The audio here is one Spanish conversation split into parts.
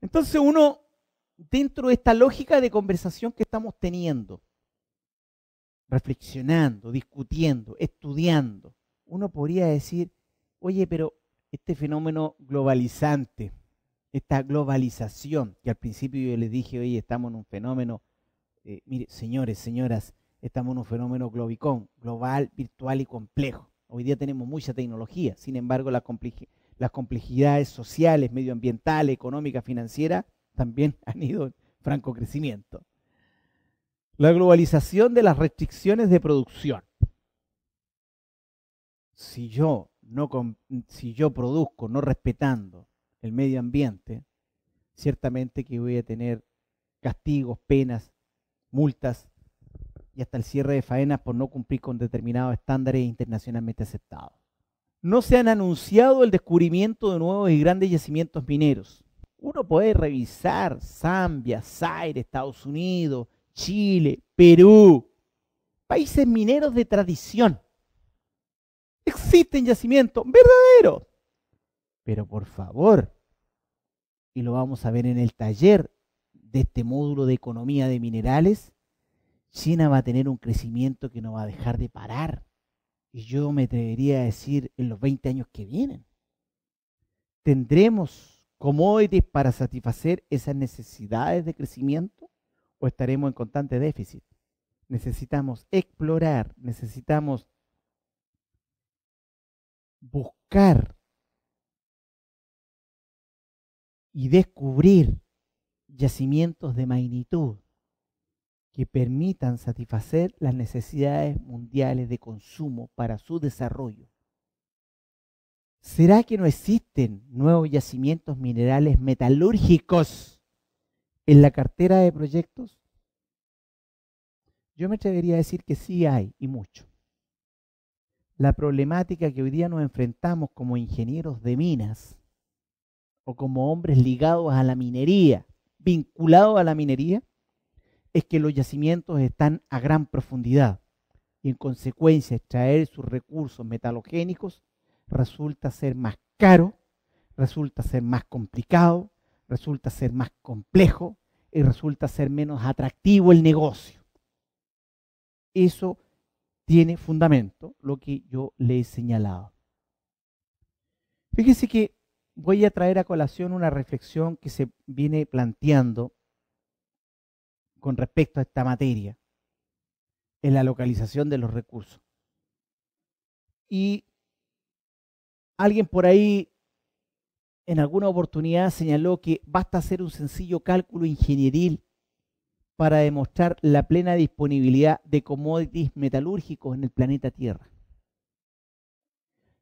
Entonces uno, dentro de esta lógica de conversación que estamos teniendo, reflexionando, discutiendo, estudiando, uno podría decir, oye, pero este fenómeno globalizante, esta globalización, que al principio yo les dije, oye, estamos en un fenómeno, eh, mire, señores, señoras, estamos en un fenómeno globicón, global, virtual y complejo. Hoy día tenemos mucha tecnología, sin embargo, la, complejidad, las complejidades sociales, medioambientales, económicas, financieras, también han ido en franco crecimiento. La globalización de las restricciones de producción. Si yo, no, si yo produzco no respetando el medio ambiente, ciertamente que voy a tener castigos, penas, multas y hasta el cierre de faenas por no cumplir con determinados estándares internacionalmente aceptados no se han anunciado el descubrimiento de nuevos y grandes yacimientos mineros. Uno puede revisar Zambia, Zaire, Estados Unidos, Chile, Perú, países mineros de tradición. Existen yacimientos verdaderos. Pero por favor, y lo vamos a ver en el taller de este módulo de economía de minerales, China va a tener un crecimiento que no va a dejar de parar y yo me atrevería a decir en los 20 años que vienen. ¿Tendremos commodities para satisfacer esas necesidades de crecimiento o estaremos en constante déficit? Necesitamos explorar, necesitamos buscar y descubrir yacimientos de magnitud que permitan satisfacer las necesidades mundiales de consumo para su desarrollo. ¿Será que no existen nuevos yacimientos minerales metalúrgicos en la cartera de proyectos? Yo me atrevería a decir que sí hay, y mucho. La problemática que hoy día nos enfrentamos como ingenieros de minas o como hombres ligados a la minería, vinculados a la minería, es que los yacimientos están a gran profundidad y en consecuencia extraer sus recursos metalogénicos resulta ser más caro, resulta ser más complicado, resulta ser más complejo y resulta ser menos atractivo el negocio. Eso tiene fundamento lo que yo le he señalado. Fíjese que voy a traer a colación una reflexión que se viene planteando con respecto a esta materia, en la localización de los recursos. Y alguien por ahí en alguna oportunidad señaló que basta hacer un sencillo cálculo ingenieril para demostrar la plena disponibilidad de commodities metalúrgicos en el planeta Tierra.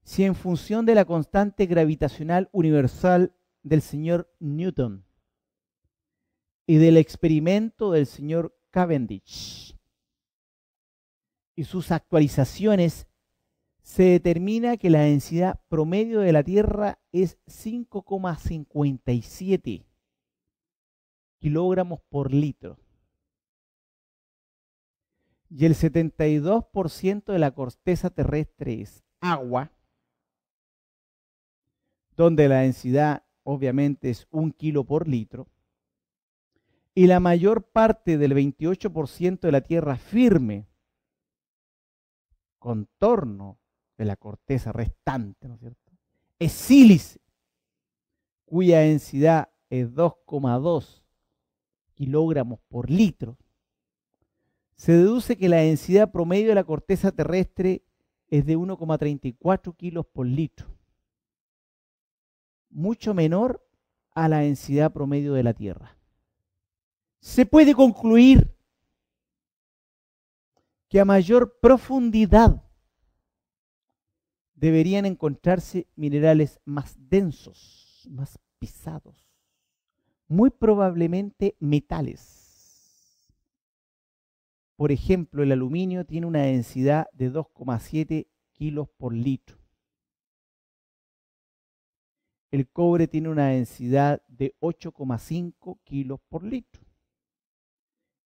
Si en función de la constante gravitacional universal del señor Newton y del experimento del señor Cavendish y sus actualizaciones, se determina que la densidad promedio de la Tierra es 5,57 kilogramos por litro. Y el 72% de la corteza terrestre es agua, donde la densidad obviamente es un kilo por litro y la mayor parte del 28% de la tierra firme, contorno de la corteza restante, es cierto? Es sílice, cuya densidad es 2,2 kilogramos por litro. Se deduce que la densidad promedio de la corteza terrestre es de 1,34 kilos por litro, mucho menor a la densidad promedio de la Tierra se puede concluir que a mayor profundidad deberían encontrarse minerales más densos, más pisados, muy probablemente metales. Por ejemplo, el aluminio tiene una densidad de 2,7 kilos por litro. El cobre tiene una densidad de 8,5 kilos por litro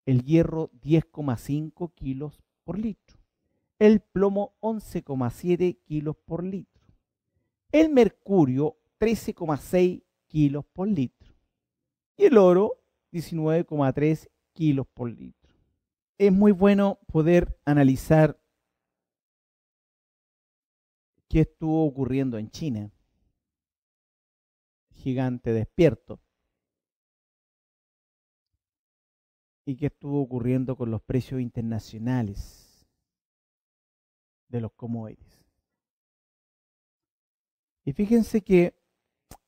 el hierro 10,5 kilos por litro, el plomo 11,7 kilos por litro, el mercurio 13,6 kilos por litro y el oro 19,3 kilos por litro. Es muy bueno poder analizar qué estuvo ocurriendo en China. Gigante despierto. y qué estuvo ocurriendo con los precios internacionales de los commodities. Y fíjense que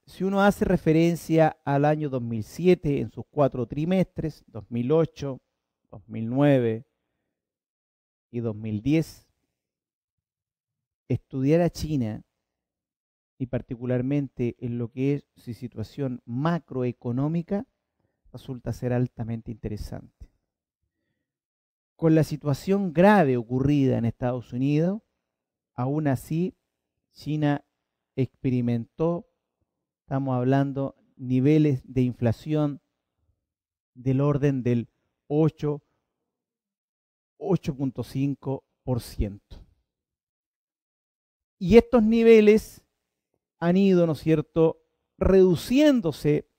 si uno hace referencia al año 2007 en sus cuatro trimestres, 2008, 2009 y 2010, estudiar a China y particularmente en lo que es su situación macroeconómica resulta ser altamente interesante. Con la situación grave ocurrida en Estados Unidos, aún así China experimentó, estamos hablando, niveles de inflación del orden del 8, 8.5%. Y estos niveles han ido, ¿no es cierto?, reduciéndose.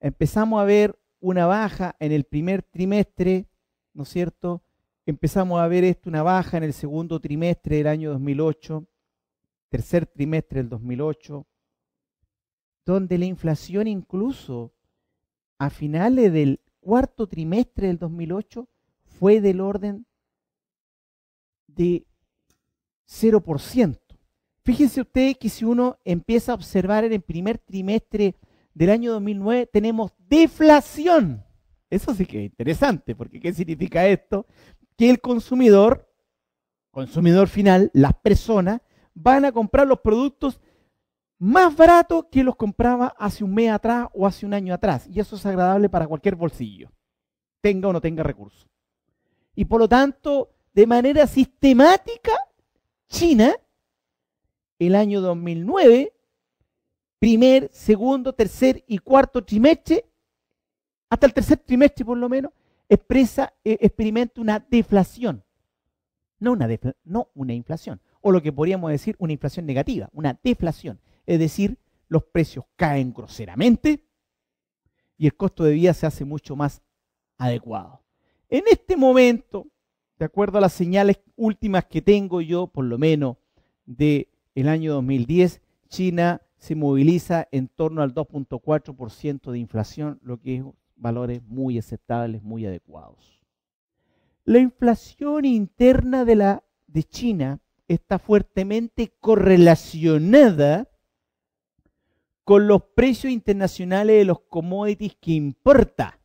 Empezamos a ver una baja en el primer trimestre, ¿no es cierto? Empezamos a ver esto, una baja en el segundo trimestre del año 2008, tercer trimestre del 2008, donde la inflación incluso a finales del cuarto trimestre del 2008 fue del orden de 0%. Fíjense ustedes que si uno empieza a observar en el primer trimestre del año 2009 tenemos deflación. Eso sí que es interesante, porque ¿qué significa esto? Que el consumidor, consumidor final, las personas, van a comprar los productos más baratos que los compraba hace un mes atrás o hace un año atrás. Y eso es agradable para cualquier bolsillo, tenga o no tenga recursos. Y por lo tanto, de manera sistemática, China, el año 2009, primer, segundo, tercer y cuarto trimestre, hasta el tercer trimestre por lo menos, expresa, eh, experimenta una deflación. No una, no una inflación, o lo que podríamos decir una inflación negativa, una deflación. Es decir, los precios caen groseramente y el costo de vida se hace mucho más adecuado. En este momento, de acuerdo a las señales últimas que tengo yo, por lo menos del año 2010, China se moviliza en torno al 2.4% de inflación, lo que es valores muy aceptables, muy adecuados. La inflación interna de, la, de China está fuertemente correlacionada con los precios internacionales de los commodities que importa.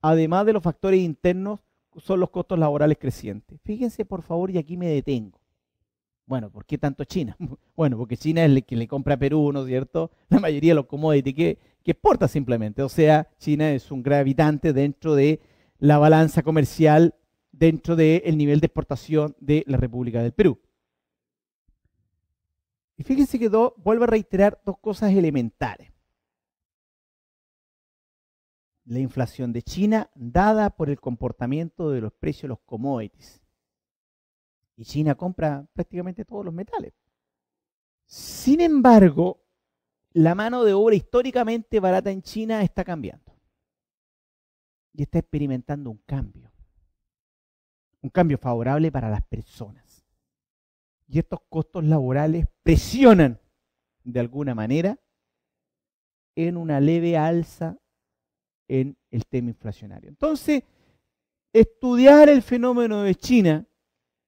Además de los factores internos, son los costos laborales crecientes. Fíjense, por favor, y aquí me detengo. Bueno, ¿por qué tanto China? Bueno, porque China es quien le compra a Perú, ¿no es cierto? La mayoría de los commodities que, exporta simplemente. O sea, China es un gravitante dentro de la balanza comercial, dentro del nivel de exportación de la República del Perú. Y fíjense que do, vuelvo a reiterar dos cosas elementales. La inflación de China dada por el comportamiento de los precios de los commodities y China compra prácticamente todos los metales. Sin embargo, la mano de obra históricamente barata en China está cambiando. Y está experimentando un cambio. Un cambio favorable para las personas. Y estos costos laborales presionan de alguna manera en una leve alza en el tema inflacionario. Entonces, estudiar el fenómeno de China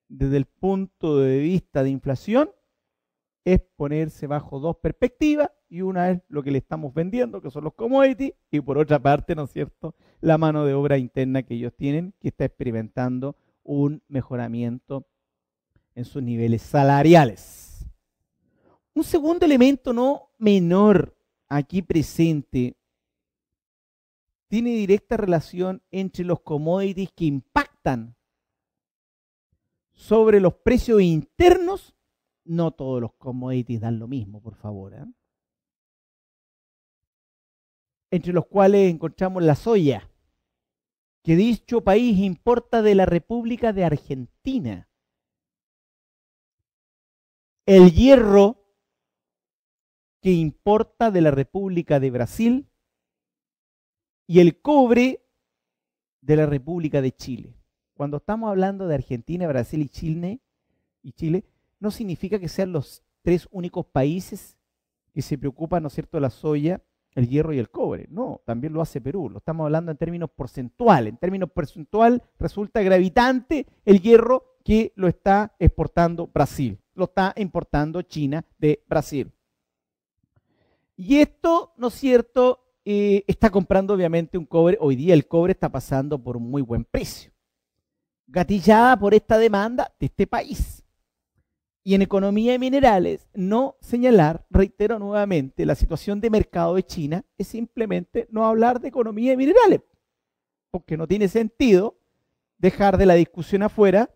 desde el punto de vista de inflación es ponerse bajo dos perspectivas y una es lo que le estamos vendiendo, que son los commodities, y por otra parte, ¿no es cierto?, la mano de obra interna que ellos tienen, que está experimentando un mejoramiento en sus niveles salariales. Un segundo elemento no menor aquí presente tiene directa relación entre los commodities que impactan sobre los precios internos, no todos los commodities dan lo mismo, por favor. ¿eh? Entre los cuales encontramos la soya, que dicho país importa de la República de Argentina. El hierro, que importa de la República de Brasil. Y el cobre de la República de Chile. Cuando estamos hablando de Argentina, Brasil y Chile, y Chile, no significa que sean los tres únicos países que se preocupan, ¿no es cierto?, de la soya, el hierro y el cobre. No, también lo hace Perú. Lo estamos hablando en términos porcentuales. En términos porcentuales resulta gravitante el hierro que lo está exportando Brasil. Lo está importando China de Brasil. Y esto, ¿no es cierto?, eh, está comprando obviamente un cobre. Hoy día el cobre está pasando por un muy buen precio gatillada por esta demanda de este país. Y en economía de minerales, no señalar, reitero nuevamente, la situación de mercado de China es simplemente no hablar de economía de minerales, porque no tiene sentido dejar de la discusión afuera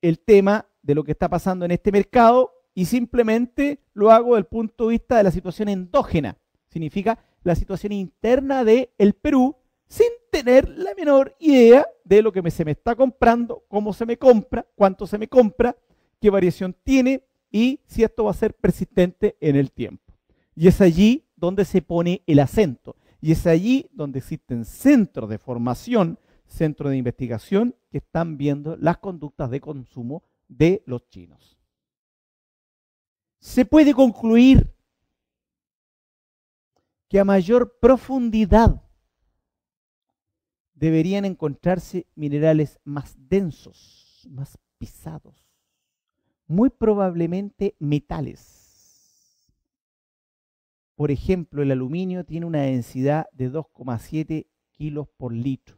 el tema de lo que está pasando en este mercado y simplemente lo hago del punto de vista de la situación endógena. Significa la situación interna del el Perú sin tener la menor idea de lo que se me está comprando, cómo se me compra, cuánto se me compra, qué variación tiene y si esto va a ser persistente en el tiempo. Y es allí donde se pone el acento. Y es allí donde existen centros de formación, centros de investigación que están viendo las conductas de consumo de los chinos. Se puede concluir que a mayor profundidad deberían encontrarse minerales más densos, más pisados, muy probablemente metales. Por ejemplo, el aluminio tiene una densidad de 2,7 kilos por litro.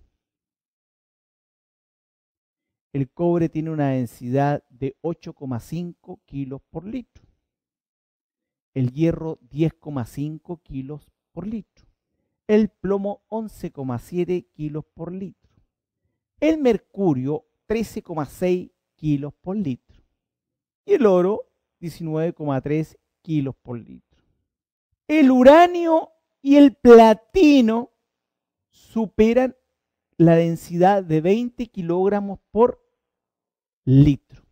El cobre tiene una densidad de 8,5 kilos por litro. El hierro 10,5 kilos por litro el plomo 11,7 kilos por litro, el mercurio 13,6 kilos por litro y el oro 19,3 kilos por litro. El uranio y el platino superan la densidad de 20 kilogramos por litro.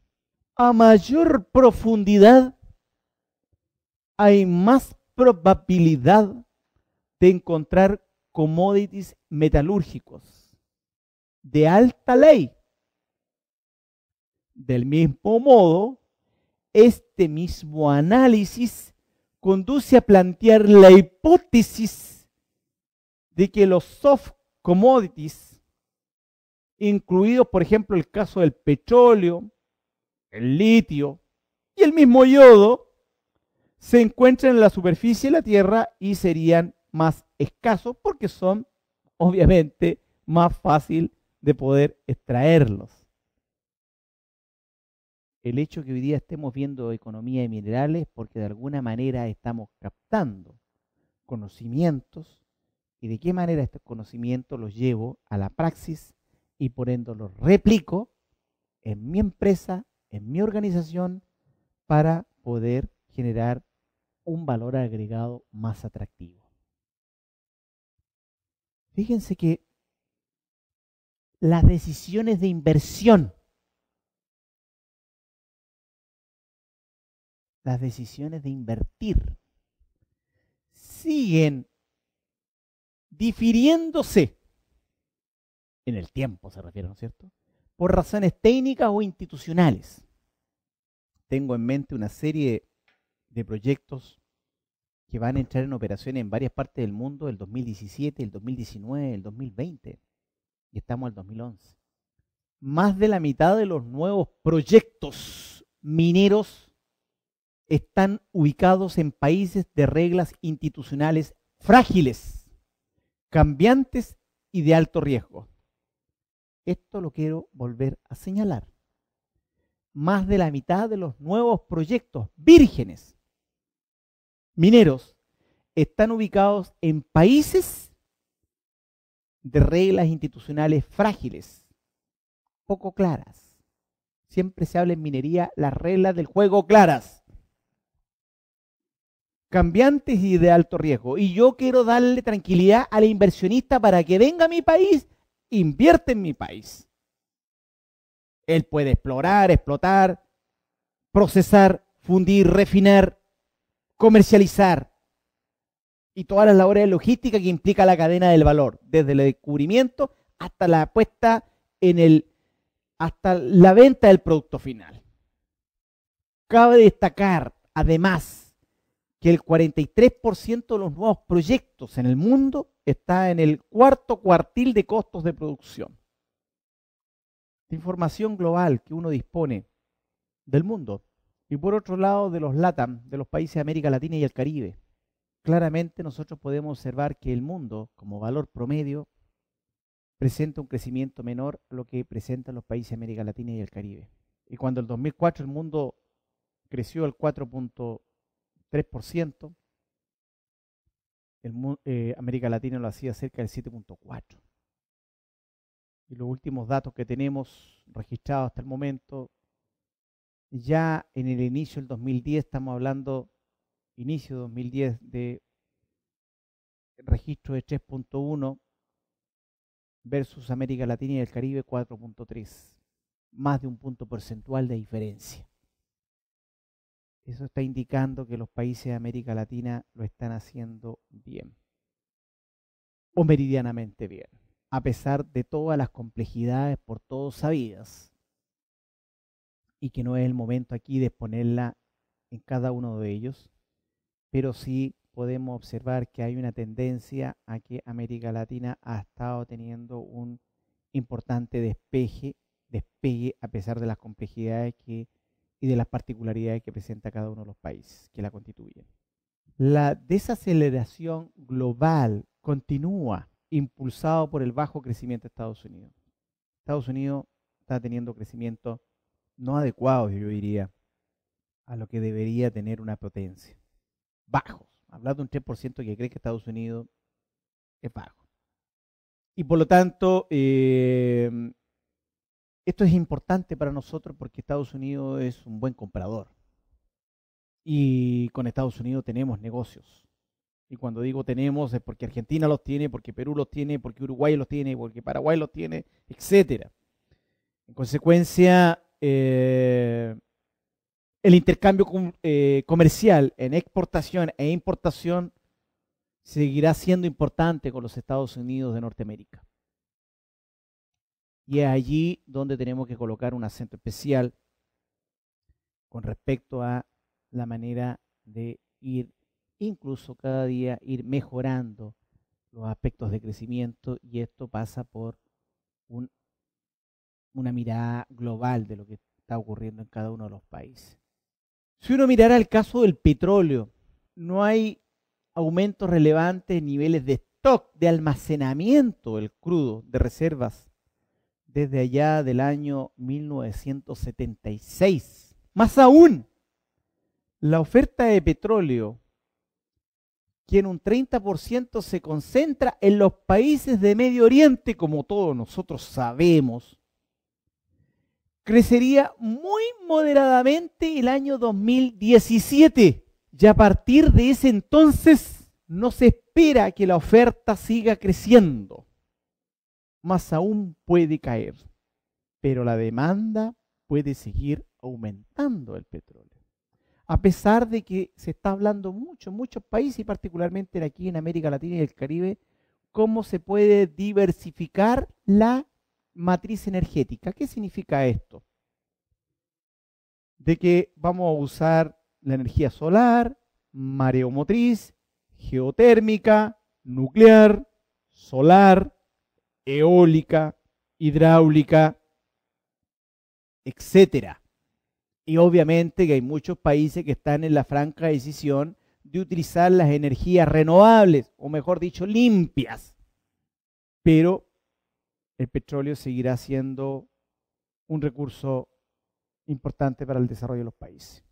A mayor profundidad hay más probabilidad de encontrar commodities metalúrgicos de alta ley. Del mismo modo, este mismo análisis conduce a plantear la hipótesis de que los soft commodities, incluidos por ejemplo el caso del petróleo, el litio y el mismo yodo, se encuentran en la superficie de la Tierra y serían más escasos porque son obviamente más fácil de poder extraerlos. El hecho que hoy día estemos viendo economía de minerales porque de alguna manera estamos captando conocimientos y de qué manera estos conocimientos los llevo a la praxis y por ende los replico en mi empresa, en mi organización, para poder generar un valor agregado más atractivo. Fíjense que las decisiones de inversión, las decisiones de invertir, siguen difiriéndose en el tiempo, se refiere, ¿no es cierto? Por razones técnicas o institucionales. Tengo en mente una serie de proyectos que van a entrar en operación en varias partes del mundo el 2017, el 2019, el 2020. Y estamos al 2011. Más de la mitad de los nuevos proyectos mineros están ubicados en países de reglas institucionales frágiles, cambiantes y de alto riesgo. Esto lo quiero volver a señalar. Más de la mitad de los nuevos proyectos vírgenes mineros están ubicados en países de reglas institucionales frágiles, poco claras. Siempre se habla en minería las reglas del juego claras, cambiantes y de alto riesgo. Y yo quiero darle tranquilidad al inversionista para que venga a mi país, invierte en mi país. Él puede explorar, explotar, procesar, fundir, refinar, comercializar y todas las labores de logística que implica la cadena del valor, desde el descubrimiento hasta la puesta en el hasta la venta del producto final. Cabe destacar, además, que el 43% de los nuevos proyectos en el mundo está en el cuarto cuartil de costos de producción. La información global que uno dispone del mundo y por otro lado de los LATAM, de los países de América Latina y el Caribe. Claramente nosotros podemos observar que el mundo, como valor promedio, presenta un crecimiento menor a lo que presentan los países de América Latina y el Caribe. Y cuando el 2004 el mundo creció al 4.3%, eh, América Latina lo hacía cerca del 7.4%. Y los últimos datos que tenemos registrados hasta el momento ya en el inicio del 2010, estamos hablando inicio 2010 de registro de 3.1 versus América Latina y el Caribe 4.3, más de un punto porcentual de diferencia. Eso está indicando que los países de América Latina lo están haciendo bien, o meridianamente bien, a pesar de todas las complejidades por todos sabidas y que no es el momento aquí de exponerla en cada uno de ellos, pero sí podemos observar que hay una tendencia a que América Latina ha estado teniendo un importante despeje, despegue a pesar de las complejidades que, y de las particularidades que presenta cada uno de los países que la constituyen. La desaceleración global continúa impulsado por el bajo crecimiento de Estados Unidos. Estados Unidos está teniendo crecimiento no adecuados, yo diría, a lo que debería tener una potencia. Bajos. Hablar de un 3% que cree que Estados Unidos es bajo. Y por lo tanto, em, esto es importante para nosotros porque Estados Unidos es un buen comprador. Y con Estados Unidos tenemos negocios. Y cuando digo tenemos es porque Argentina los tiene, porque Perú los tiene, porque Uruguay los tiene, porque Paraguay los tiene, etc. En consecuencia, eh, el intercambio eh, comercial en exportación e importación seguirá siendo importante con los Estados Unidos de Norteamérica. Y es allí donde tenemos que colocar un acento especial con respecto a la manera de ir, incluso cada día, ir mejorando los aspectos de crecimiento y esto pasa por un una mirada global de lo que está ocurriendo en cada uno de los países. Si uno mirara el caso del petróleo, no hay aumentos relevantes en niveles de stock, de almacenamiento del crudo, de reservas, desde allá del año 1976. Más aún, la oferta de petróleo, que en un 30% se concentra en los países de Medio Oriente, como todos nosotros sabemos, crecería muy moderadamente el año 2017. Y a partir de ese entonces no se espera que la oferta siga creciendo, más aún puede caer, pero la demanda puede seguir aumentando el petróleo. A pesar de que se está hablando mucho muchos países, y particularmente aquí en América Latina y el Caribe, cómo se puede diversificar la matriz energética. ¿Qué significa esto? De que vamos a usar la energía solar, mareomotriz, geotérmica, nuclear, solar, eólica, hidráulica, etcétera. Y obviamente que hay muchos países que están en la franca decisión de utilizar las energías renovables, o mejor dicho, limpias. Pero el petróleo seguirá siendo un recurso importante para el desarrollo de los países.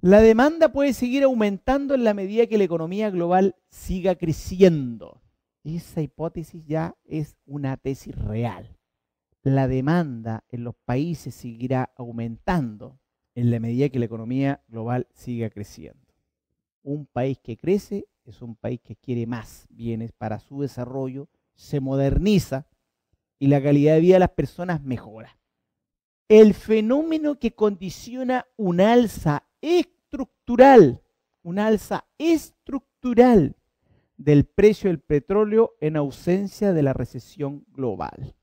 La demanda puede seguir aumentando en la medida que la economía global siga creciendo. Esa hipótesis ya es una tesis real. La demanda en los países seguirá aumentando en la medida que la economía global siga creciendo. Un país que crece es un país que quiere más bienes para su desarrollo, se moderniza y la calidad de vida de las personas mejora. El fenómeno que condiciona un alza estructural, un alza estructural del precio del petróleo en ausencia de la recesión global.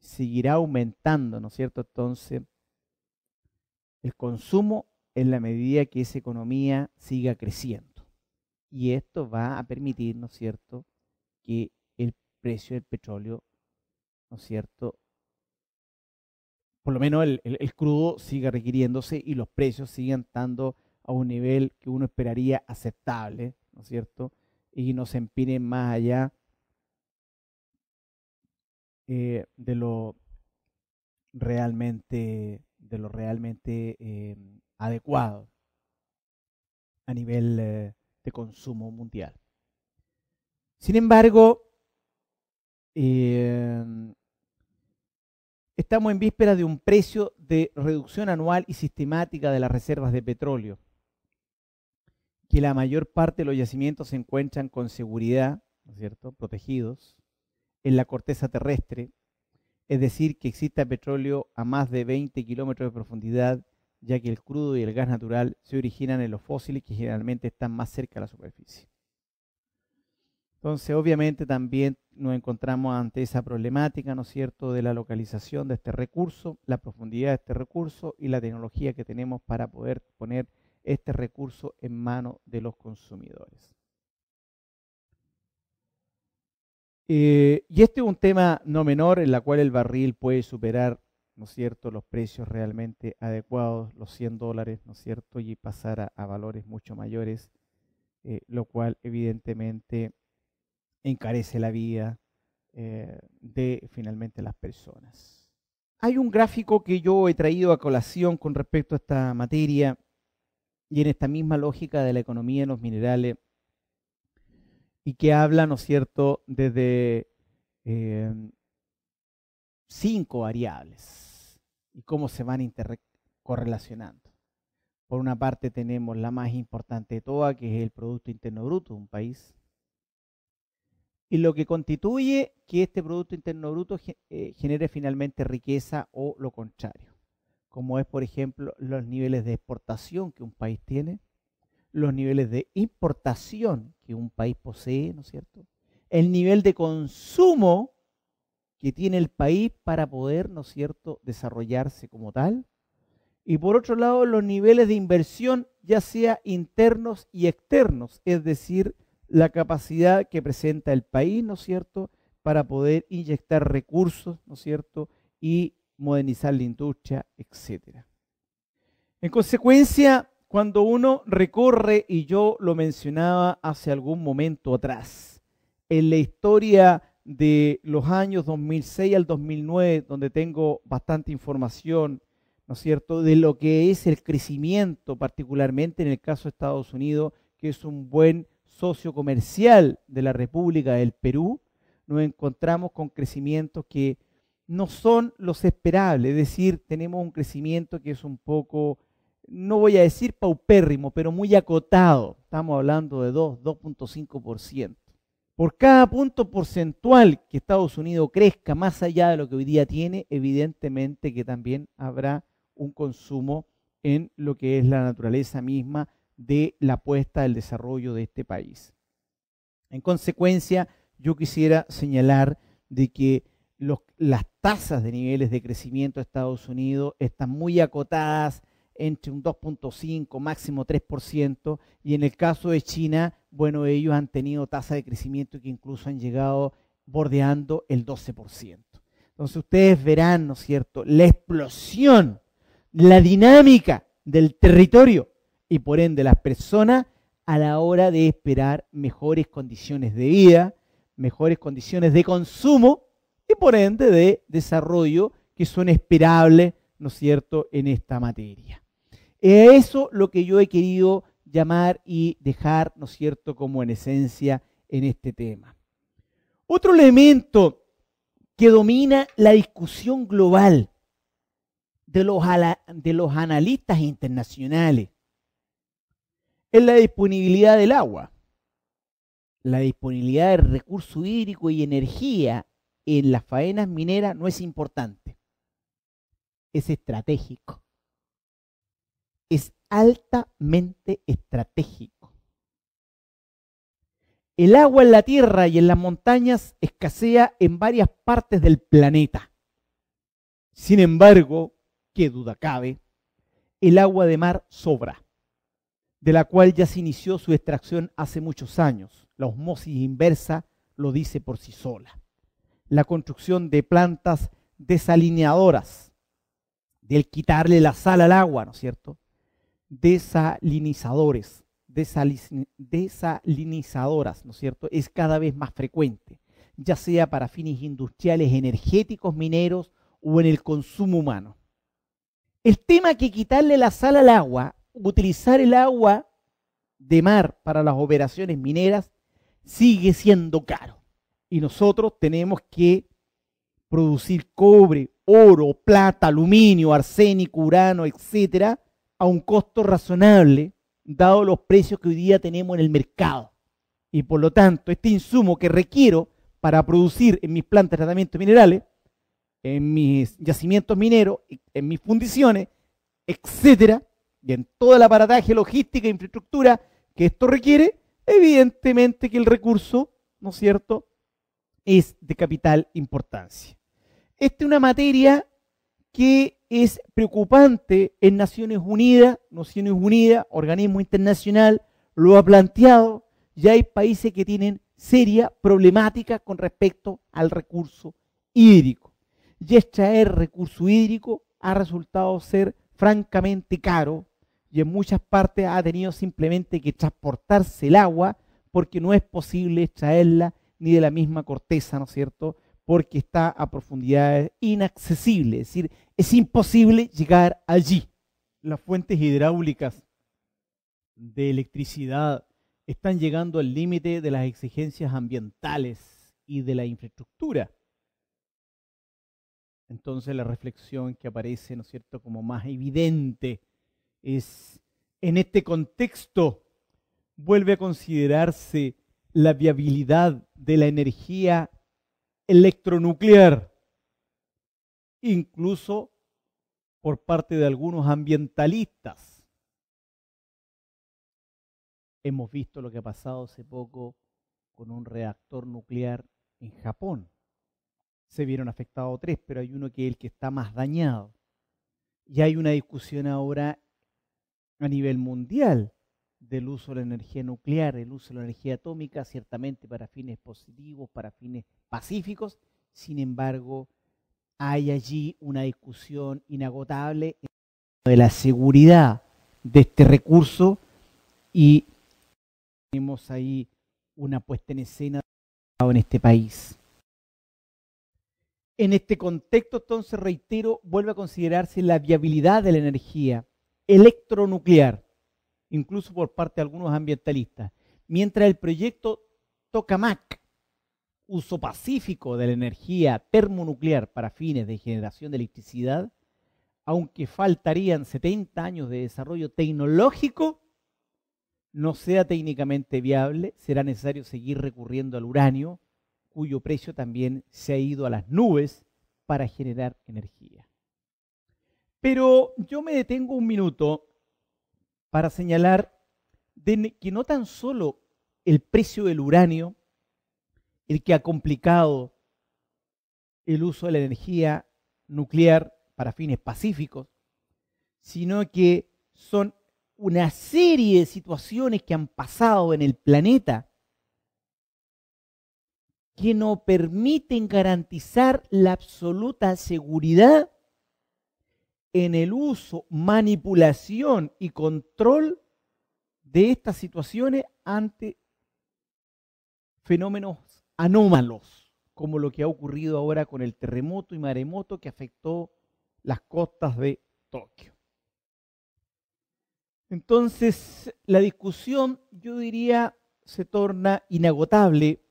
Seguirá aumentando, ¿no es cierto? Entonces, el consumo en la medida que esa economía siga creciendo. Y esto va a permitir, ¿no es cierto?, que el precio del petróleo ¿no es cierto? Por lo menos el, crudo sigue requiriéndose y los precios siguen estando a un nivel que uno esperaría aceptable, ¿no es cierto? Y no se empinen más allá eh, de lo realmente, de lo realmente eh, adecuado a nivel eh, de consumo mundial. Sin embargo, Estamos en vísperas de un precio de reducción anual y sistemática de las reservas de petróleo, que la mayor parte de los yacimientos se encuentran con seguridad, ¿no es cierto?, protegidos en la corteza terrestre, es decir, que exista petróleo a más de 20 kilómetros de profundidad, ya que el crudo y el gas natural se originan en los fósiles que generalmente están más cerca de la superficie. Entonces, obviamente también nos encontramos ante esa problemática, ¿no es cierto?, de la localización de este recurso, la profundidad de este recurso y la tecnología que tenemos para poder poner este recurso en manos de los consumidores. Eh, y este es un tema no menor en la cual el barril puede superar, ¿no es cierto?, los precios realmente adecuados, los 100 dólares, ¿no es cierto?, y pasar a, valores mucho mayores, eh, lo cual evidentemente encarece la vida eh, de finalmente las personas. Hay un gráfico que yo he traído a colación con respecto a esta materia y en esta misma lógica de la economía en los minerales y que habla, ¿no es cierto?, desde em, cinco variables y cómo se van correlacionando. Por una parte tenemos la más importante de todas, que es el Producto Interno Bruto de un país y lo que constituye que este Producto Interno Bruto eh, genere finalmente riqueza o lo contrario, como es, por ejemplo, los niveles de exportación que un país tiene, los niveles de importación que un país posee, ¿no es cierto? El nivel de consumo que tiene el país para poder, ¿no es cierto?, desarrollarse como tal. Y por otro lado, los niveles de inversión, ya sea internos y externos, es decir, la capacidad que presenta el país, ¿no es cierto?, para poder inyectar recursos, ¿no es cierto?, y modernizar la industria, etc. En consecuencia, cuando uno recorre, y yo lo mencionaba hace algún momento atrás, en la historia de los años 2006 al 2009, donde tengo bastante información, ¿no es cierto?, de lo que es el crecimiento, particularmente en el caso de Estados Unidos, que es un buen socio comercial de la República del Perú, nos encontramos con crecimientos que no son los esperables, es decir, tenemos un crecimiento que es un poco, no voy a decir paupérrimo, pero muy acotado, estamos hablando de 2, 2.5%. Por cada punto porcentual que Estados Unidos crezca más allá de lo que hoy día tiene, evidentemente que también habrá un consumo en lo que es la naturaleza misma de la apuesta del desarrollo de este país. En consecuencia, yo quisiera señalar de que las tasas de niveles de crecimiento de Estados Unidos están muy acotadas entre un 2.5, máximo 3%, y en el caso de China, bueno, ellos han tenido tasas de crecimiento que incluso han llegado bordeando el 12%. Entonces ustedes verán, ¿no es cierto?, la explosión, la dinámica del territorio y por ende las personas a la hora de esperar mejores condiciones de vida, mejores condiciones de consumo y por ende de desarrollo que son esperables, ¿no es cierto?, en esta materia. Eso lo que yo he querido llamar y dejar, ¿no cierto?, como en esencia en este tema. Otro elemento que domina la discusión global de los, de los analistas internacionales es la disponibilidad del agua, la disponibilidad del recurso hídrico y energía en las faenas mineras no es importante, es estratégico, es altamente estratégico. El agua en la tierra y en las montañas escasea en varias partes del planeta. Sin embargo, qué duda cabe, el agua de mar sobra de la cual ya se inició su extracción hace muchos años. La osmosis inversa lo dice por sí sola. La construcción de plantas desalineadoras, del quitarle la sal al agua, ¿no es cierto? Desalinizadores, desalinizadoras, ¿no es cierto? Es cada vez más frecuente, ya sea para fines industriales, energéticos, mineros o en el consumo humano. El tema que quitarle la sal al agua utilizar el agua de mar para las operaciones mineras sigue siendo caro. Y nosotros tenemos que producir cobre, oro, plata, aluminio, arsénico, urano, etcétera, a un costo razonable, dado los precios que hoy día tenemos en el mercado. Y por lo tanto, este insumo que requiero para producir en mis plantas de tratamiento minerales, en mis yacimientos mineros, en mis fundiciones, etcétera, y en todo el aparataje, logística, e infraestructura que esto requiere, evidentemente que el recurso, ¿no es cierto?, es de capital importancia. Esta es una materia que es preocupante en Naciones Unidas, Naciones Unidas, organismo internacional, lo ha planteado, ya hay países que tienen seria problemática con respecto al recurso hídrico. Y extraer recurso hídrico ha resultado ser francamente caro, y en muchas partes ha tenido simplemente que transportarse el agua porque no es posible extraerla ni de la misma corteza, ¿no es cierto? Porque está a profundidades inaccesibles, es decir, es imposible llegar allí. Las fuentes hidráulicas de electricidad están llegando al límite de las exigencias ambientales y de la infraestructura. Entonces la reflexión que aparece, ¿no es cierto?, como más evidente es, en este contexto vuelve a considerarse la viabilidad de la energía electronuclear, incluso por parte de algunos ambientalistas. Hemos visto lo que ha pasado hace poco con un reactor nuclear en Japón. Se vieron afectados tres, pero hay uno que es el que está más dañado. Y hay una discusión ahora a nivel mundial del uso de la energía nuclear, el uso de la energía atómica, ciertamente para fines positivos, para fines pacíficos. Sin embargo, hay allí una discusión inagotable de la seguridad de este recurso y tenemos ahí una puesta en escena en este país. En este contexto, entonces, reitero, vuelve a considerarse la viabilidad de la energía electronuclear, incluso por parte de algunos ambientalistas, mientras el proyecto Tokamak, uso pacífico de la energía termonuclear para fines de generación de electricidad, aunque faltarían 70 años de desarrollo tecnológico, no sea técnicamente viable, será necesario seguir recurriendo al uranio, cuyo precio también se ha ido a las nubes para generar energía. Pero yo me detengo un minuto para señalar que no tan solo el precio del uranio, el que ha complicado el uso de la energía nuclear para fines pacíficos, sino que son una serie de situaciones que han pasado en el planeta que no permiten garantizar la absoluta seguridad en el uso, manipulación y control de estas situaciones ante fenómenos anómalos, como lo que ha ocurrido ahora con el terremoto y maremoto que afectó las costas de Tokio. Entonces, la discusión, yo diría, se torna inagotable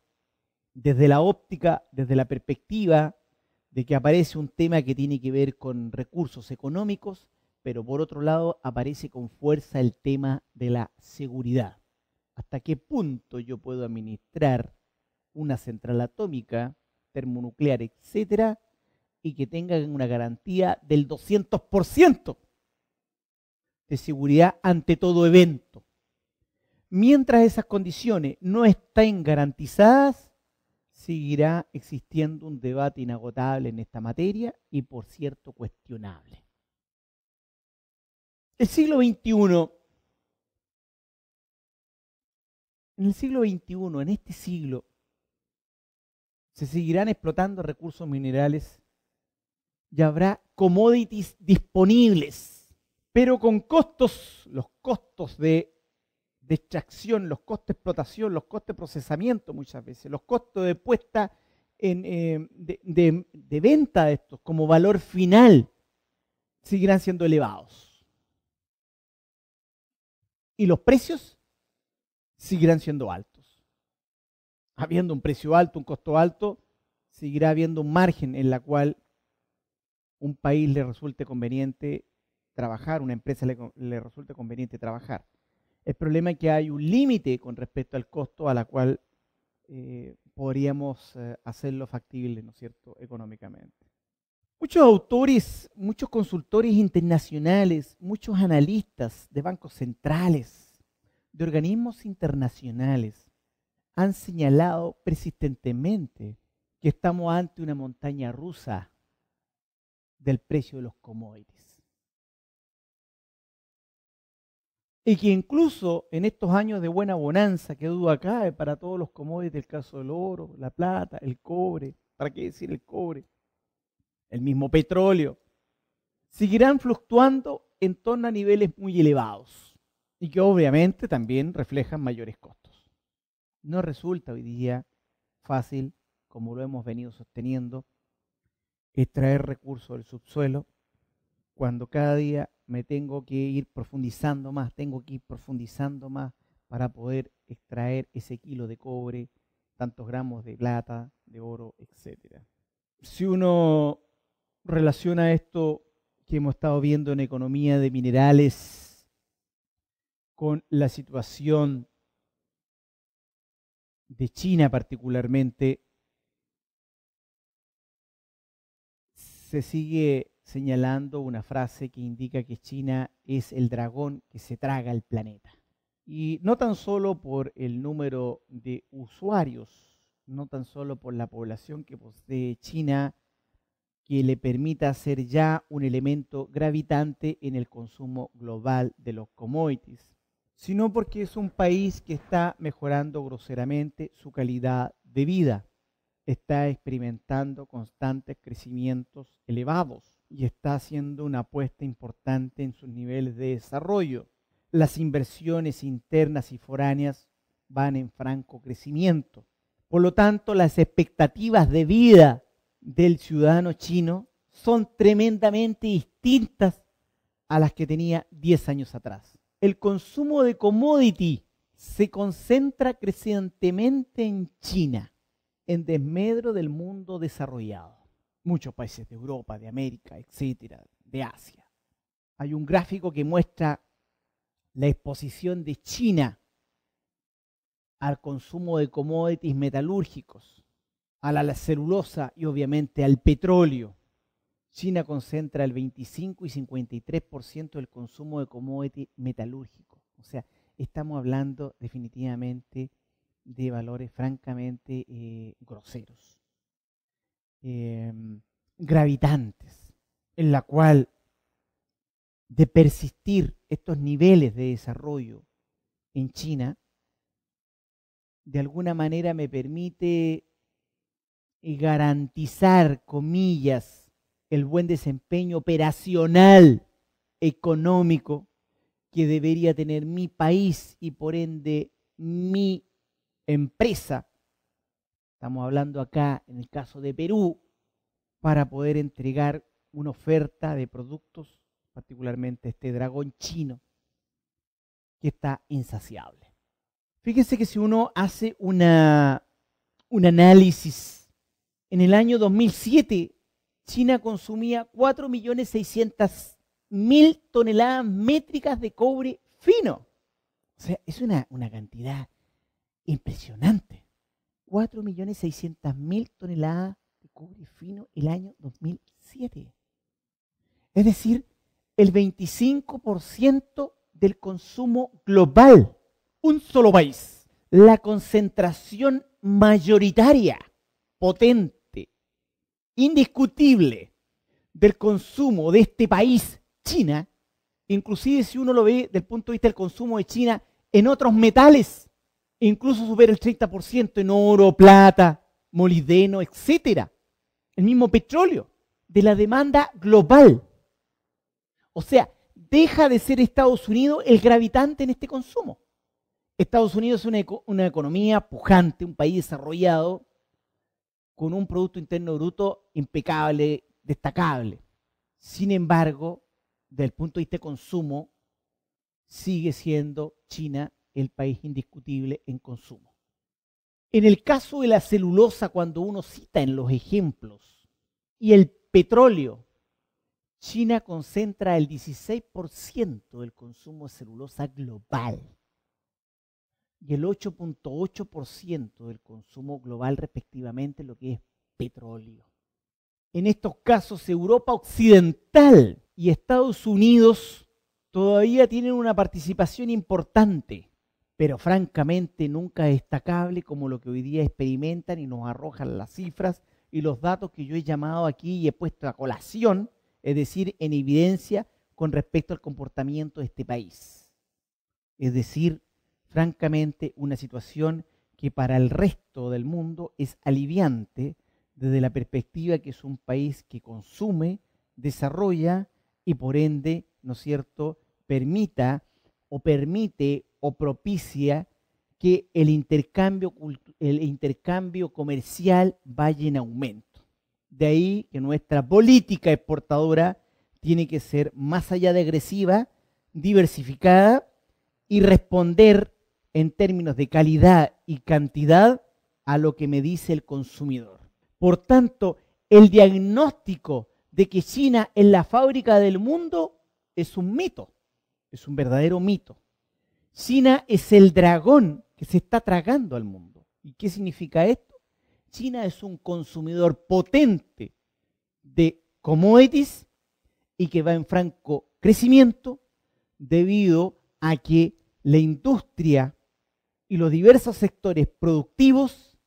desde la óptica, desde la perspectiva de que aparece un tema que tiene que ver con recursos económicos, pero por otro lado aparece con fuerza el tema de la seguridad. ¿Hasta qué punto yo puedo administrar una central atómica, termonuclear, etcétera, y que tenga una garantía del 200% de seguridad ante todo evento? Mientras esas condiciones no estén garantizadas, seguirá existiendo un debate inagotable en esta materia y por cierto cuestionable. El siglo XXI, en el siglo XXI, en este siglo, se seguirán explotando recursos minerales y habrá commodities disponibles, pero con costos, los costos de de extracción, los costes de explotación, los costes de procesamiento muchas veces, los costos de puesta en, eh, de, venta de estos como valor final, seguirán siendo elevados. Y los precios seguirán siendo altos. Habiendo un precio alto, un costo alto, seguirá habiendo un margen en la cual un país le resulte conveniente trabajar, una empresa le resulte conveniente trabajar. El problema es que hay un límite con respecto al costo a la cual eh, podríamos eh, hacerlo factible, ¿no es cierto?, económicamente. Muchos autores, muchos consultores internacionales, muchos analistas de bancos centrales, de organismos internacionales, han señalado persistentemente que estamos ante una montaña rusa del precio de los commodities. y que incluso en estos años de buena bonanza, que duda cae eh, para todos los commodities, el caso del oro, la plata, el cobre, ¿para qué decir el cobre? El mismo petróleo, seguirán fluctuando en torno a niveles muy elevados y que obviamente también reflejan mayores costos. No resulta hoy día fácil, como lo hemos venido sosteniendo, extraer recursos del subsuelo cuando cada día me tengo que ir profundizando más, tengo que ir profundizando más para poder extraer ese kilo de cobre, tantos gramos de plata, de oro, etc. Si uno relaciona esto que hemos estado viendo en economía de minerales con la situación de China particularmente, se sigue señalando una frase que indica que China es el dragón que se traga el planeta. Y no tan solo por el número de usuarios, no tan solo por la población que posee China, que le permita ser ya un elemento gravitante en el consumo global de los commodities, sino porque es un país que está mejorando groseramente su calidad de vida, está experimentando constantes crecimientos elevados y está haciendo una apuesta importante en sus niveles de desarrollo. Las inversiones internas y foráneas van en franco crecimiento. Por lo tanto, las expectativas de vida del ciudadano chino son tremendamente distintas a las que tenía 10 años atrás. El consumo de commodity se concentra crecientemente en China, en desmedro del mundo desarrollado muchos países de Europa, de América, etcétera, de Asia. Hay un gráfico que muestra la exposición de China al consumo de commodities metalúrgicos, a la celulosa y obviamente al petróleo. China concentra el 25 y 53% del consumo de commodities metalúrgicos. O sea, estamos hablando definitivamente de valores francamente eh, groseros. Em, gravitantes, en la cual de persistir estos niveles de desarrollo en China, de alguna manera me permite eh, garantizar, comillas, el buen desempeño operacional, económico, que debería tener mi país y por ende mi empresa Estamos hablando acá, en el caso de Perú, para poder entregar una oferta de productos, particularmente este dragón chino, que está insaciable. Fíjense que si uno hace un análisis, en el año 2007 China consumía 4.600.000 toneladas métricas de cobre fino. O sea, es una cantidad impresionante. 4.600.000 toneladas de cobre fino el año 2007. Es decir, el 25% del consumo global. Un solo país. La concentración mayoritaria, potente, indiscutible del consumo de este país, China, inclusive si uno lo ve del punto de vista del consumo de China en otros metales, incluso supera el 30% en oro, plata, molideno, etcétera. El mismo petróleo de la demanda global. O sea, deja de ser Estados Unidos el gravitante en este consumo. Estados Unidos es una, economía pujante, un país desarrollado, con un Producto Interno Bruto impecable, destacable. Sin embargo, desde el punto de vista de consumo, sigue siendo China el país indiscutible en consumo. En el caso de la celulosa, cuando uno cita en los ejemplos, y el petróleo, China concentra el 16% del consumo de celulosa global y el 8.8% del consumo global respectivamente lo que es petróleo. En estos casos, Europa Occidental y Estados Unidos todavía tienen una participación importante pero francamente nunca destacable como lo que hoy día experimentan y nos arrojan las cifras y los datos que yo he llamado aquí y he puesto a colación, es decir, en evidencia con respecto al comportamiento de este país. Es decir, francamente, una situación que para el resto del mundo es aliviante desde la perspectiva que es un país que consume, desarrolla y por ende, ¿no es cierto?, permita o permite o propicia que el intercambio, el intercambio comercial vaya en aumento. De ahí que nuestra política exportadora tiene que ser más allá de agresiva, diversificada y responder en términos de calidad y cantidad a lo que me dice el consumidor. Por tanto, el diagnóstico de que China es la fábrica del mundo es un mito es un verdadero mito. China es el dragón que se está tragando al mundo. ¿Y qué significa esto? China es un consumidor potente de commodities y que va en franco crecimiento debido a que la industria y los diversos sectores productivos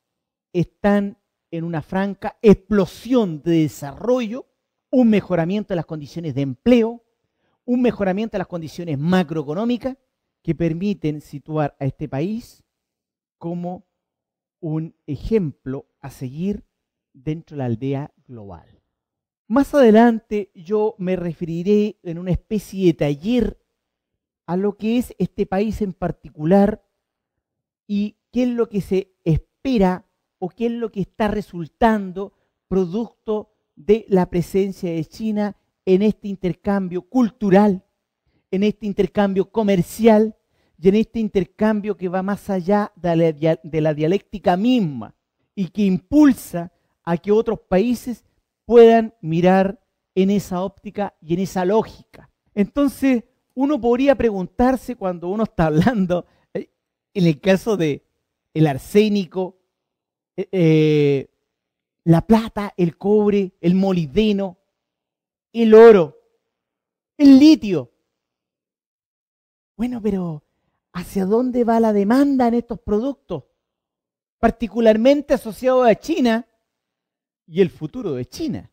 están en una franca explosión de desarrollo, un mejoramiento de las condiciones de empleo, un mejoramiento de las condiciones macroeconómicas que permiten situar a este país como un ejemplo a seguir dentro de la aldea global. Más adelante yo me referiré en una especie de taller a lo que es este país en particular y qué es lo que se espera o qué es lo que está resultando producto de la presencia de China en este intercambio cultural, en este intercambio comercial y en este intercambio que va más allá de la, dialéctica misma y que impulsa a que otros países puedan mirar en esa óptica y en esa lógica. Entonces, uno podría preguntarse cuando uno está hablando, eh, en el caso de el arsénico, eh, eh, la plata, el cobre, el molideno, el oro, el litio. Bueno, pero ¿hacia dónde va la demanda en estos productos? Particularmente asociado a China y el futuro de China.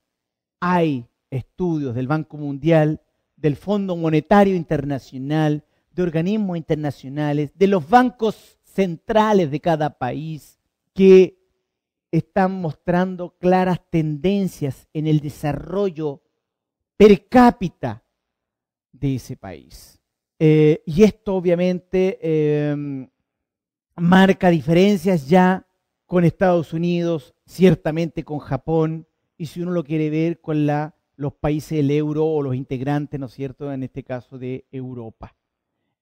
Hay estudios del Banco Mundial, del Fondo Monetario Internacional, de organismos internacionales, de los bancos centrales de cada país que están mostrando claras tendencias en el desarrollo per cápita de ese país. Eh, y esto obviamente em, marca diferencias ya con Estados Unidos, ciertamente con Japón, y si uno lo quiere ver con la, los países del euro o los integrantes, ¿no es cierto?, en este caso de Europa.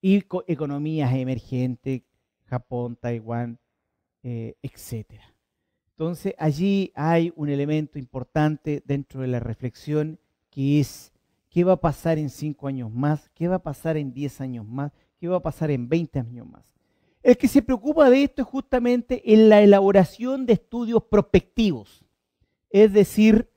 Y economías emergentes, Japón, Taiwán, eh, etc. Entonces allí hay un elemento importante dentro de la reflexión que es qué va a pasar en cinco años más, qué va a pasar en diez años más, qué va a pasar en veinte años más. El que se preocupa de esto es justamente en la elaboración de estudios prospectivos. Es decir,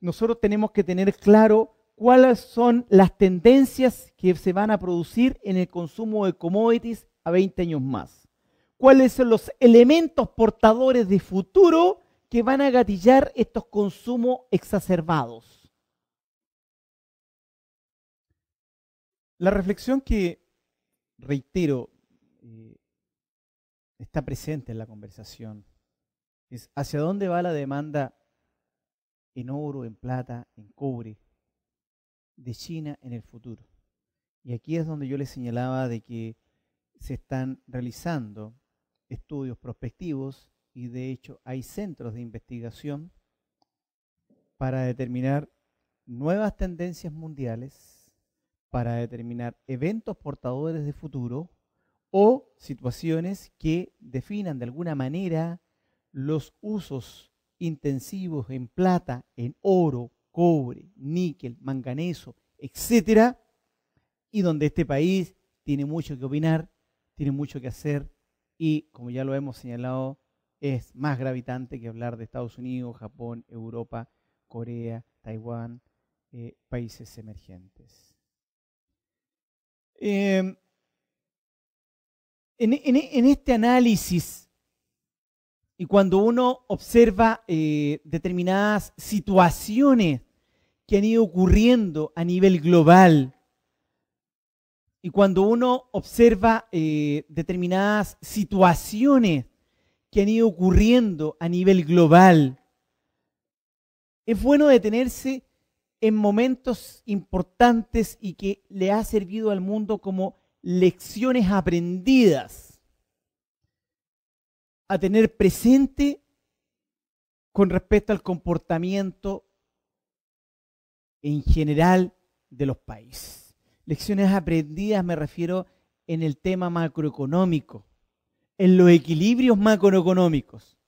nosotros tenemos que tener claro cuáles son las tendencias que se van a producir en el consumo de commodities a 20 años más. Cuáles son los elementos portadores de futuro que van a gatillar estos consumos exacerbados La reflexión que, reitero, eh, está presente en la conversación es hacia dónde va la demanda en oro, en plata, en cobre de China en el futuro. Y aquí es donde yo le señalaba de que se están realizando estudios prospectivos y de hecho hay centros de investigación para determinar nuevas tendencias mundiales para determinar eventos portadores de futuro o situaciones que definan de alguna manera los usos intensivos en plata, en oro, cobre, níquel, manganeso, etcétera, y donde este país tiene mucho que opinar, tiene mucho que hacer y, como ya lo hemos señalado, es más gravitante que hablar de Estados Unidos, Japón, Europa, Corea, Taiwán, eh, países emergentes. Em, en, este análisis y cuando uno observa eh, determinadas situaciones que han ido ocurriendo a nivel global, y cuando uno observa eh, determinadas situaciones que han ido ocurriendo a nivel global, es bueno detenerse en momentos importantes y que le ha servido al mundo como lecciones aprendidas a tener presente con respecto al comportamiento en general de los países. Lecciones aprendidas me refiero en el tema macroeconómico, en los equilibrios macroeconómicos,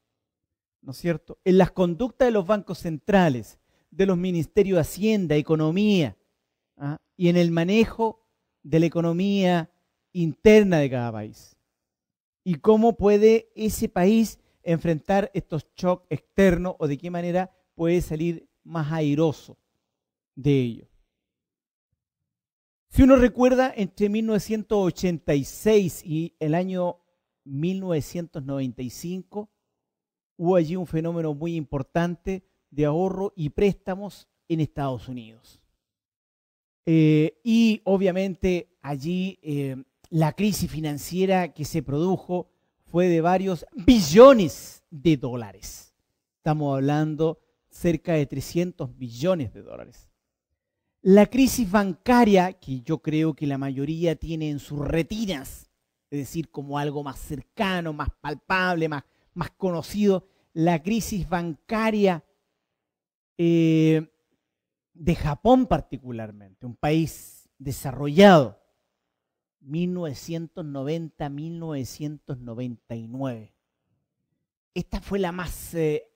¿no es cierto? En las conductas de los bancos centrales, de los ministerios de Hacienda, Economía, ¿ah? y en el manejo de la economía interna de cada país. Y cómo puede ese país enfrentar estos shocks externos o de qué manera puede salir más airoso de ello. Si uno recuerda, entre 1986 y el año 1995 hubo allí un fenómeno muy importante de ahorro y préstamos en Estados Unidos. Eh, y obviamente allí eh, la crisis financiera que se produjo fue de varios billones de dólares. Estamos hablando cerca de 300 billones de dólares. La crisis bancaria, que yo creo que la mayoría tiene en sus retinas, es decir, como algo más cercano, más palpable, más, más conocido, la crisis bancaria eh, de Japón particularmente, un país desarrollado, 1990-1999. Esta fue la más eh,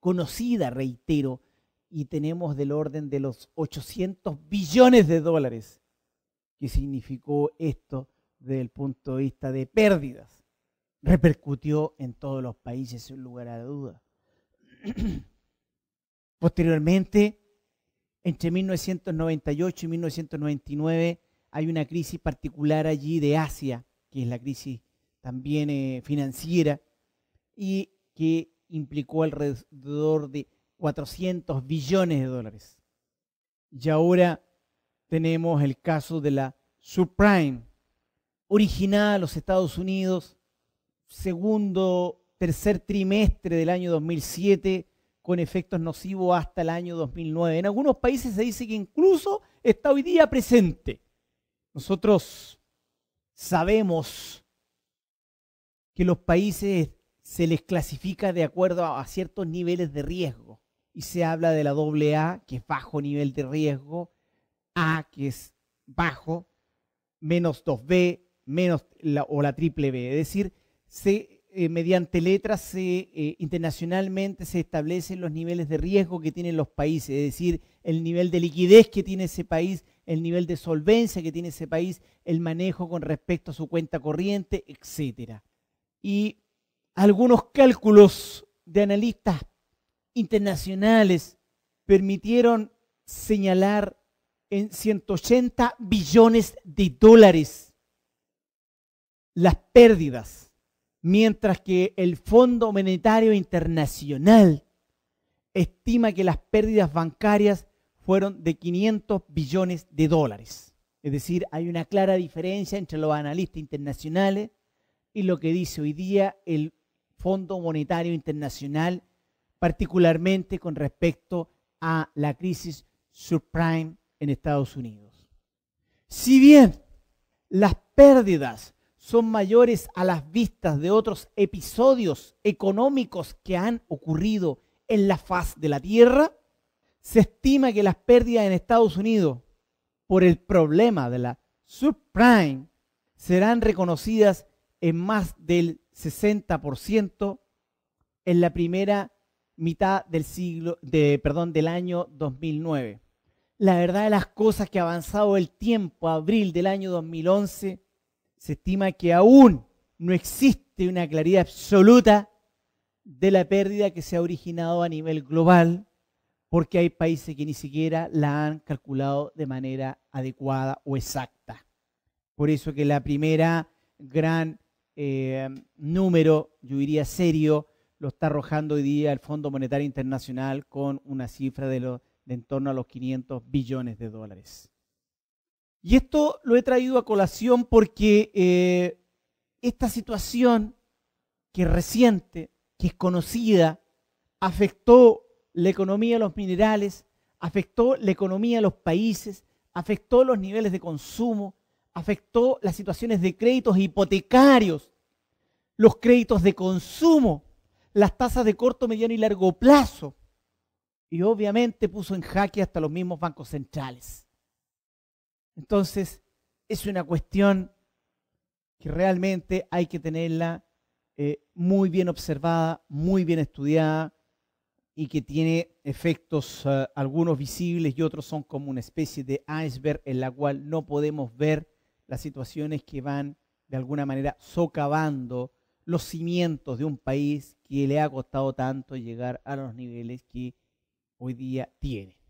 conocida, reitero, y tenemos del orden de los 800 billones de dólares que significó esto desde el punto de vista de pérdidas. Repercutió en todos los países, sin lugar a dudas. Posteriormente, entre 1998 y 1999 hay una crisis particular allí de Asia, que es la crisis también eh, financiera, y que implicó alrededor de 400 billones de dólares. Y ahora tenemos el caso de la subprime, originada en los Estados Unidos, segundo, tercer trimestre del año 2007, con efectos nocivos hasta el año 2009. En algunos países se dice que incluso está hoy día presente. Nosotros sabemos que los países se les clasifica de acuerdo a, ciertos niveles de riesgo y se habla de la doble A, que es bajo nivel de riesgo, A, que es bajo, menos 2B, menos o la triple B. Es decir, se eh, mediante letras eh, internacionalmente se establecen los niveles de riesgo que tienen los países, es decir, el nivel de liquidez que tiene ese país, el nivel de solvencia que tiene ese país, el manejo con respecto a su cuenta corriente, etc. Y algunos cálculos de analistas internacionales permitieron señalar en 180 billones de dólares las pérdidas mientras que el Fondo Monetario Internacional estima que las pérdidas bancarias fueron de 500 billones de dólares. Es decir, hay una clara diferencia entre los analistas internacionales y lo que dice hoy día el Fondo Monetario Internacional, particularmente con respecto a la crisis subprime en Estados Unidos. Si bien las pérdidas son mayores a las vistas de otros episodios económicos que han ocurrido en la faz de la Tierra, se estima que las pérdidas en Estados Unidos por el problema de la subprime serán reconocidas en más del 60% en la primera mitad del siglo perdón del año 2009. La verdad de las cosas que ha avanzado el tiempo, abril del año 2011, se estima que aún no existe una claridad absoluta de la pérdida que se ha originado a nivel global, porque hay países que ni siquiera la han calculado de manera adecuada o exacta. Por eso que la primera gran eh, número, yo diría serio, lo está arrojando hoy día el Fondo Monetario Internacional con una cifra de, lo, de en torno a los 500 billones de dólares. Y esto lo he traído a colación porque eh, esta situación que es reciente, que es conocida, afectó la economía de los minerales, afectó la economía de los países, afectó los niveles de consumo, afectó las situaciones de créditos hipotecarios, los créditos de consumo, las tasas de corto, mediano y largo plazo. Y obviamente puso en jaque hasta los mismos bancos centrales. Entonces, es una cuestión que realmente hay que tenerla eh, muy bien observada, muy bien estudiada y que tiene efectos, eh, algunos visibles y otros son como una especie de iceberg en la cual no podemos ver las situaciones que van de alguna manera socavando los cimientos de un país que le ha costado tanto llegar a los niveles que hoy día tiene.